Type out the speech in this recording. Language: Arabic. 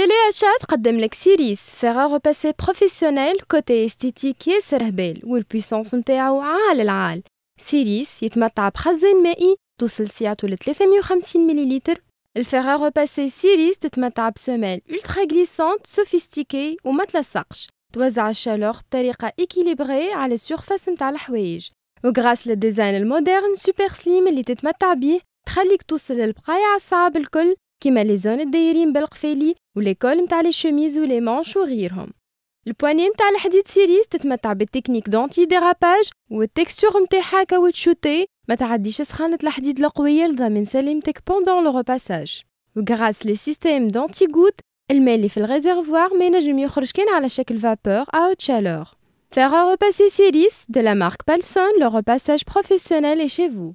تيلياشا تقدم لك سيريس فيغا روباسي بروفيسيونيل كوتي استيتيك ياسر هبال والبويسونس نتاعو عال العال سيريس يتمتع بخزان مائي توصل سعته ل 350 مليلتر الفيغا روباسي سيريس تتمتع بسمال الترا غليسونت سوفيستيكي وما تلصقش توزع الشالور بطريقة إكيليبري على السيرفاس نتاع الحوايج وغراس للديزاين المودرن سوبر سليم اللي تتمتع بيه تخليك توصل للبقايع الصعاب الكل كيما لي زون الدايرين بالقفالي والكول متاع لي شوميز ولي مانش وغيرهم البواني متاع الحديد سيريز تتمتع بالتكنيك دونتي ديراباج والتكستور متاعها كاوتشوتي ما تعديش سخانة الحديد القوية لضمن سلامتك بوندون لو ريباساج وغراس لي سيستيم دونتي غوت الماء اللي في الريزرفوار ما ينجم يخرج كان على شكل فابور أو تشالور Faire repasser Céris de la marque Palson le repassage professionnel est chez vous.